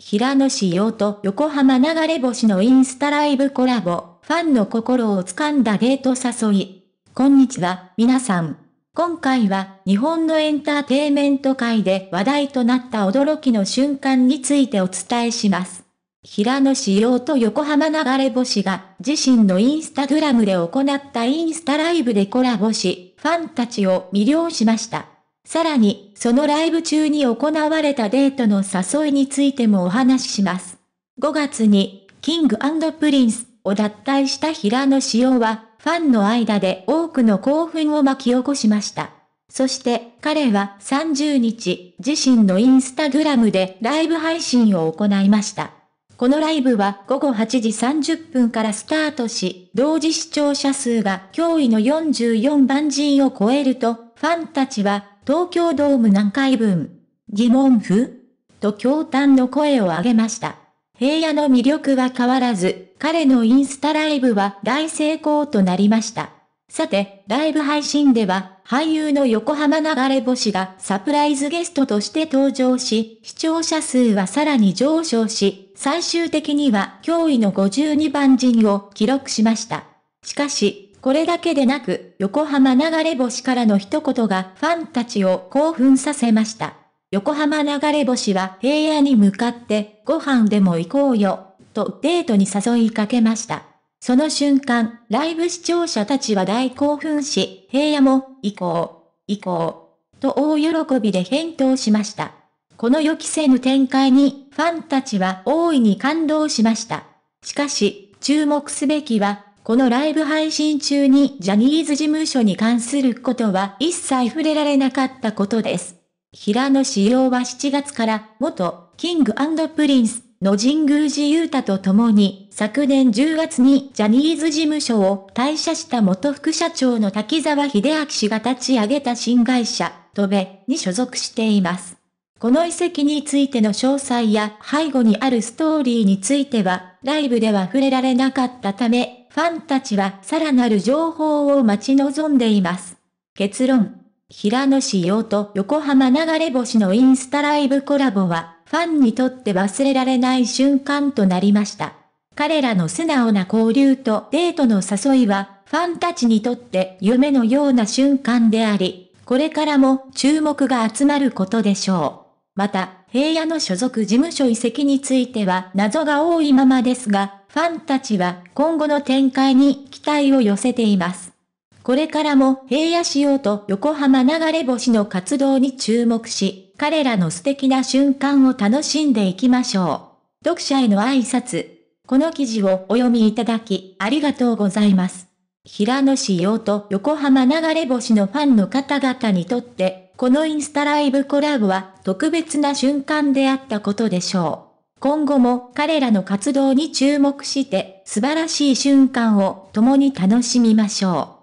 平野紫耀と横浜流れ星のインスタライブコラボ、ファンの心をつかんだデート誘い。こんにちは、皆さん。今回は、日本のエンターテイメント界で話題となった驚きの瞬間についてお伝えします。平野紫耀と横浜流れ星が、自身のインスタグラムで行ったインスタライブでコラボし、ファンたちを魅了しました。さらに、そのライブ中に行われたデートの誘いについてもお話しします。5月に、キングプリンスを脱退した平野紫耀は、ファンの間で多くの興奮を巻き起こしました。そして彼は30日、自身のインスタグラムでライブ配信を行いました。このライブは午後8時30分からスタートし、同時視聴者数が驚異の44万人を超えると、ファンたちは東京ドーム何回分疑問符と驚嘆の声を上げました。平野の魅力は変わらず、彼のインスタライブは大成功となりました。さて、ライブ配信では、俳優の横浜流れ星がサプライズゲストとして登場し、視聴者数はさらに上昇し、最終的には驚異の52番人を記録しました。しかし、これだけでなく、横浜流れ星からの一言がファンたちを興奮させました。横浜流れ星は平野に向かって、ご飯でも行こうよ、とデートに誘いかけました。その瞬間、ライブ視聴者たちは大興奮し、平野も、行こう、行こう、と大喜びで返答しました。この予期せぬ展開に、ファンたちは大いに感動しました。しかし、注目すべきは、このライブ配信中にジャニーズ事務所に関することは一切触れられなかったことです。平野紫耀は7月から元キングプリンスの神宮寺勇太と共に昨年10月にジャニーズ事務所を退社した元副社長の滝沢秀明氏が立ち上げた新会社、トベに所属しています。この遺跡についての詳細や背後にあるストーリーについてはライブでは触れられなかったためファンたちはさらなる情報を待ち望んでいます。結論。平野紫耀と横浜流れ星のインスタライブコラボは、ファンにとって忘れられない瞬間となりました。彼らの素直な交流とデートの誘いは、ファンたちにとって夢のような瞬間であり、これからも注目が集まることでしょう。また、平野の所属事務所移籍については謎が多いままですが、ファンたちは今後の展開に期待を寄せています。これからも平野仕様と横浜流れ星の活動に注目し、彼らの素敵な瞬間を楽しんでいきましょう。読者への挨拶。この記事をお読みいただき、ありがとうございます。平野紫耀と横浜流れ星のファンの方々にとって、このインスタライブコラボは特別な瞬間であったことでしょう。今後も彼らの活動に注目して、素晴らしい瞬間を共に楽しみましょう。